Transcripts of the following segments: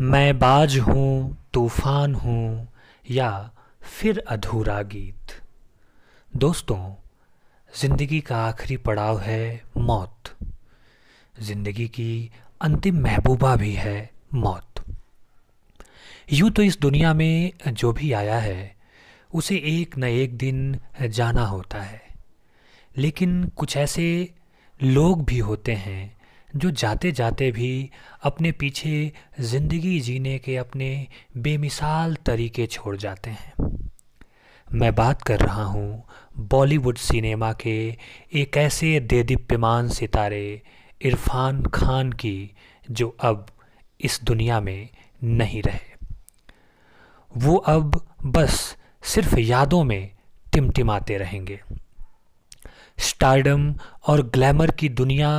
मैं बाज हूँ तूफान हूँ या फिर अधूरा गीत दोस्तों जिंदगी का आखिरी पड़ाव है मौत जिंदगी की अंतिम महबूबा भी है मौत यूँ तो इस दुनिया में जो भी आया है उसे एक न एक दिन जाना होता है लेकिन कुछ ऐसे लोग भी होते हैं जो जाते जाते भी अपने पीछे ज़िंदगी जीने के अपने बेमिसाल तरीके छोड़ जाते हैं मैं बात कर रहा हूँ बॉलीवुड सिनेमा के एक ऐसे दे दीप्यमान सितारे इरफान खान की जो अब इस दुनिया में नहीं रहे वो अब बस सिर्फ यादों में टिमटिमाते रहेंगे स्टारडम और ग्लैमर की दुनिया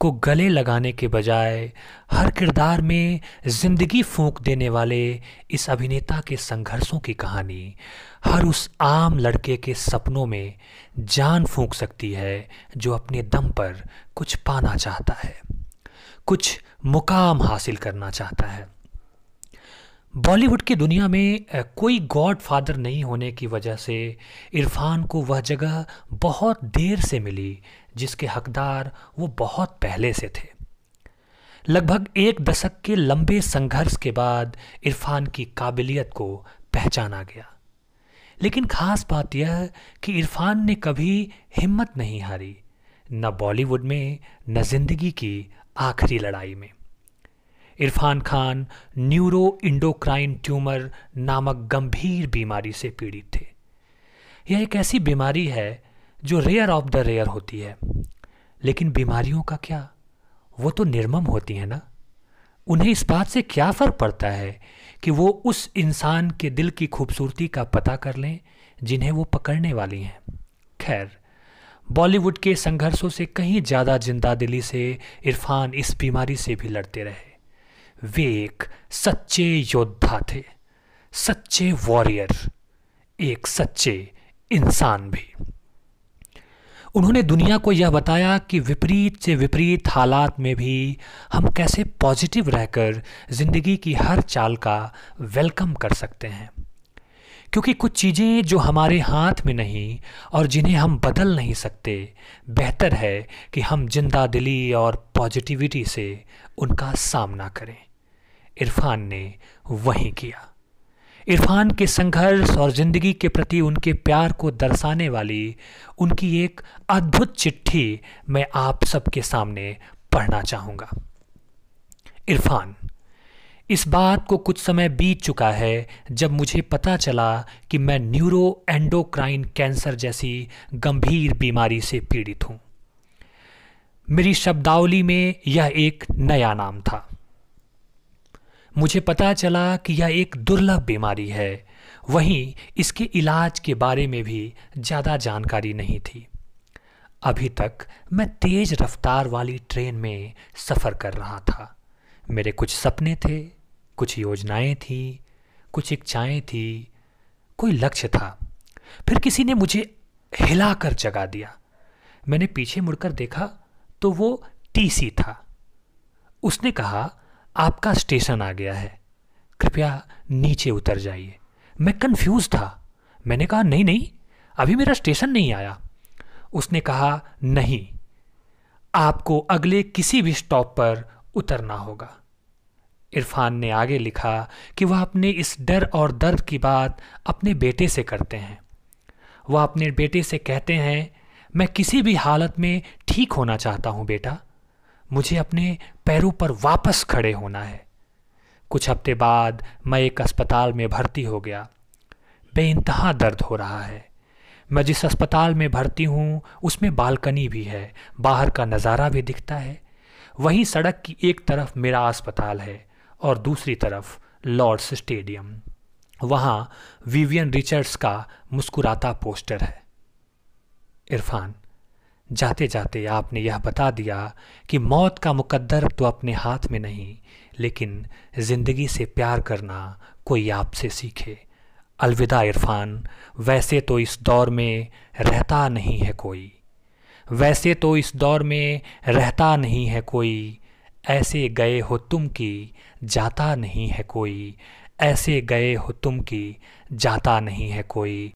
को गले लगाने के बजाय हर किरदार में जिंदगी फूंक देने वाले इस अभिनेता के संघर्षों की कहानी हर उस आम लड़के के सपनों में जान फूंक सकती है जो अपने दम पर कुछ पाना चाहता है कुछ मुकाम हासिल करना चाहता है बॉलीवुड की दुनिया में कोई गॉड फादर नहीं होने की वजह से इरफान को वह जगह बहुत देर से मिली जिसके हकदार वो बहुत पहले से थे लगभग एक दशक के लंबे संघर्ष के बाद इरफान की काबिलियत को पहचाना गया लेकिन खास बात यह कि इरफान ने कभी हिम्मत नहीं हारी न बॉलीवुड में न जिंदगी की आखिरी लड़ाई में Irfan Khan neuroendocrine tumour नामक गंभीर बीमारी से पीड़ित थे यह एक ऐसी बीमारी है जो रेयर ऑफ द रेयर होती है लेकिन बीमारियों का क्या वो तो निर्मम होती है ना उन्हें इस बात से क्या फ़र्क पड़ता है कि वो उस इंसान के दिल की खूबसूरती का पता कर लें जिन्हें वो पकड़ने वाली हैं खैर बॉलीवुड के संघर्षों से कहीं ज़्यादा जिंदा दिली से इरफान इस बीमारी से भी लड़ते रहे वे एक सच्चे योद्धा थे सच्चे वॉरियर एक सच्चे इंसान भी उन्होंने दुनिया को यह बताया कि विपरीत से विपरीत हालात में भी हम कैसे पॉजिटिव रहकर ज़िंदगी की हर चाल का वेलकम कर सकते हैं क्योंकि कुछ चीज़ें जो हमारे हाथ में नहीं और जिन्हें हम बदल नहीं सकते बेहतर है कि हम जिंदा दिली और पॉजिटिविटी से उनका सामना करें इरफान ने वही किया इरफान के संघर्ष और ज़िंदगी के प्रति उनके प्यार को दर्शाने वाली उनकी एक अद्भुत चिट्ठी मैं आप सबके सामने पढ़ना चाहूँगा इरफान इस बात को कुछ समय बीत चुका है जब मुझे पता चला कि मैं न्यूरो एंडोक्राइन कैंसर जैसी गंभीर बीमारी से पीड़ित हूं मेरी शब्दावली में यह एक नया नाम था मुझे पता चला कि यह एक दुर्लभ बीमारी है वहीं इसके इलाज के बारे में भी ज़्यादा जानकारी नहीं थी अभी तक मैं तेज़ रफ्तार वाली ट्रेन में सफ़र कर रहा था मेरे कुछ सपने थे कुछ योजनाएं थी कुछ इच्छाएं थी कोई लक्ष्य था फिर किसी ने मुझे हिलाकर जगा दिया मैंने पीछे मुड़कर देखा तो वो टीसी था उसने कहा आपका स्टेशन आ गया है कृपया नीचे उतर जाइए मैं कंफ्यूज था मैंने कहा नहीं नहीं अभी मेरा स्टेशन नहीं आया उसने कहा नहीं आपको अगले किसी भी स्टॉप पर उतरना होगा इरफान ने आगे लिखा कि वह अपने इस डर और दर्द की बात अपने बेटे से करते हैं वह अपने बेटे से कहते हैं मैं किसी भी हालत में ठीक होना चाहता हूँ बेटा मुझे अपने पैरों पर वापस खड़े होना है कुछ हफ्ते बाद मैं एक अस्पताल में भर्ती हो गया बेानतहा दर्द हो रहा है मैं जिस अस्पताल में भर्ती हूँ उसमें बालकनी भी है बाहर का नज़ारा भी दिखता है वहीं सड़क की एक तरफ मेरा अस्पताल है और दूसरी तरफ लॉर्ड्स स्टेडियम वहाँ विवियन रिचर्ड्स का मुस्कुराता पोस्टर है इरफान जाते जाते आपने यह बता दिया कि मौत का मुकद्दर तो अपने हाथ में नहीं लेकिन ज़िंदगी से प्यार करना कोई आपसे सीखे अलविदा इरफान वैसे तो इस दौर में रहता नहीं है कोई वैसे तो इस दौर में रहता नहीं है कोई ऐसे गए हो तुम कि जाता नहीं है कोई ऐसे गए हो तुम कि जाता नहीं है कोई